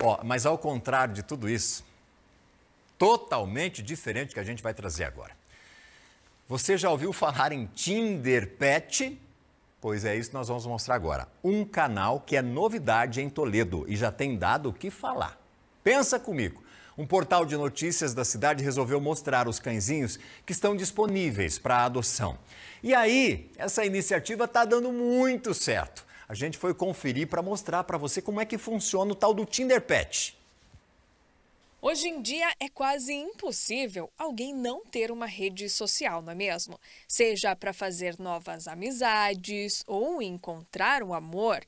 Ó, mas ao contrário de tudo isso, totalmente diferente que a gente vai trazer agora. Você já ouviu falar em Tinder Pet? Pois é isso que nós vamos mostrar agora. Um canal que é novidade em Toledo e já tem dado o que falar. Pensa comigo. Um portal de notícias da cidade resolveu mostrar os cãezinhos que estão disponíveis para adoção. E aí, essa iniciativa está dando muito certo. A gente foi conferir para mostrar para você como é que funciona o tal do Tinder Pet. Hoje em dia é quase impossível alguém não ter uma rede social, não é mesmo? Seja para fazer novas amizades ou encontrar o amor.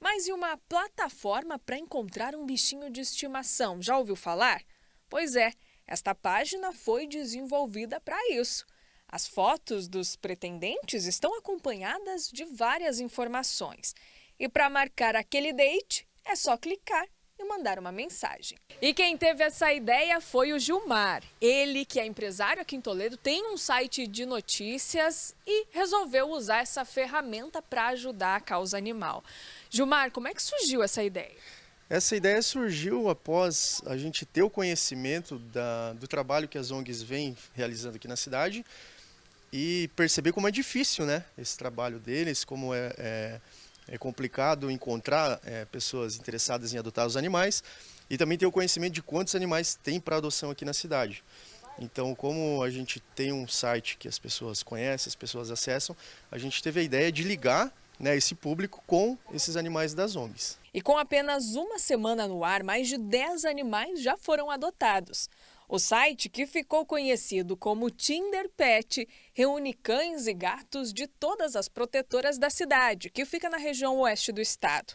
Mas e uma plataforma para encontrar um bichinho de estimação? Já ouviu falar? Pois é, esta página foi desenvolvida para isso. As fotos dos pretendentes estão acompanhadas de várias informações. E para marcar aquele date, é só clicar e mandar uma mensagem. E quem teve essa ideia foi o Gilmar. Ele, que é empresário aqui em Toledo, tem um site de notícias e resolveu usar essa ferramenta para ajudar a causa animal. Gilmar, como é que surgiu essa ideia? Essa ideia surgiu após a gente ter o conhecimento da, do trabalho que as ONGs vêm realizando aqui na cidade e perceber como é difícil né, esse trabalho deles, como é, é, é complicado encontrar é, pessoas interessadas em adotar os animais e também ter o conhecimento de quantos animais tem para adoção aqui na cidade. Então, como a gente tem um site que as pessoas conhecem, as pessoas acessam, a gente teve a ideia de ligar né, esse público com esses animais das ONGs. E com apenas uma semana no ar, mais de 10 animais já foram adotados. O site, que ficou conhecido como Tinder Pet, reúne cães e gatos de todas as protetoras da cidade, que fica na região oeste do estado.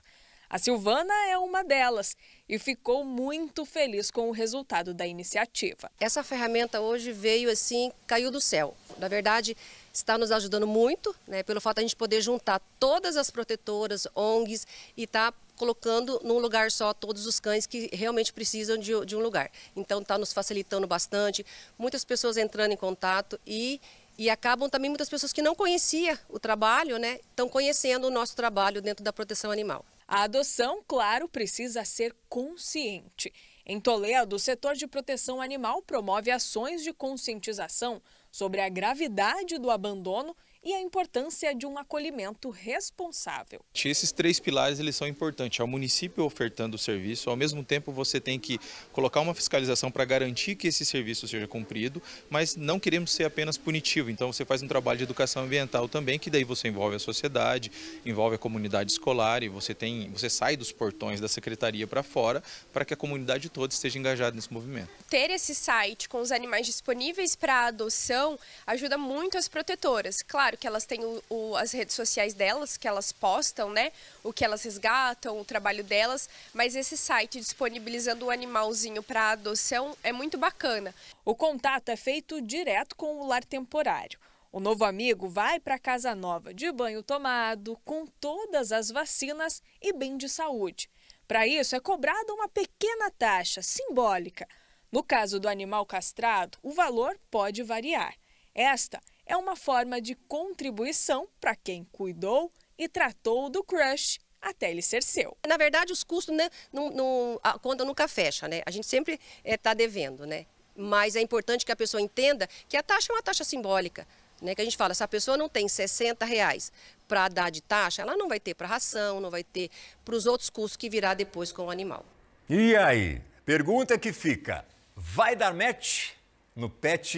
A Silvana é uma delas e ficou muito feliz com o resultado da iniciativa. Essa ferramenta hoje veio assim, caiu do céu. Na verdade, está nos ajudando muito, né, pelo fato de a gente poder juntar todas as protetoras, ONGs e estar tá colocando num lugar só todos os cães que realmente precisam de, de um lugar. Então está nos facilitando bastante, muitas pessoas entrando em contato e e acabam também muitas pessoas que não conhecia o trabalho, né, estão conhecendo o nosso trabalho dentro da proteção animal. A adoção, claro, precisa ser consciente. Em Toledo, o setor de proteção animal promove ações de conscientização sobre a gravidade do abandono e a importância de um acolhimento responsável. Esses três pilares eles são importantes. É o município ofertando o serviço, ao mesmo tempo você tem que colocar uma fiscalização para garantir que esse serviço seja cumprido, mas não queremos ser apenas punitivo. Então você faz um trabalho de educação ambiental também, que daí você envolve a sociedade, envolve a comunidade escolar e você tem, você sai dos portões da secretaria para fora para que a comunidade toda esteja engajada nesse movimento. Ter esse site com os animais disponíveis para adoção ajuda muito as protetoras. Claro, claro que elas têm o, o, as redes sociais delas, que elas postam, né? O que elas resgatam, o trabalho delas, mas esse site disponibilizando um animalzinho para adoção é muito bacana. O contato é feito direto com o lar temporário. O novo amigo vai para casa nova de banho tomado, com todas as vacinas e bem de saúde. Para isso é cobrada uma pequena taxa simbólica. No caso do animal castrado, o valor pode variar. Esta é uma forma de contribuição para quem cuidou e tratou do crush até ele ser seu. Na verdade, os custos, né, não, não, a conta nunca fecha, né? A gente sempre está é, tá devendo, né? Mas é importante que a pessoa entenda que a taxa é uma taxa simbólica. Né, que a gente fala, se a pessoa não tem 60 reais para dar de taxa, ela não vai ter para ração, não vai ter para os outros custos que virá depois com o animal. E aí? Pergunta que fica: vai dar match? No pet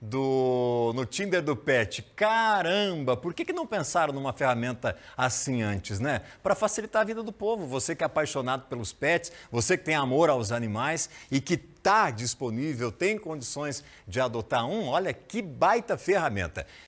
do. no Tinder do pet. Caramba, por que, que não pensaram numa ferramenta assim antes, né? Para facilitar a vida do povo. Você que é apaixonado pelos pets, você que tem amor aos animais e que está disponível, tem condições de adotar um, olha que baita ferramenta.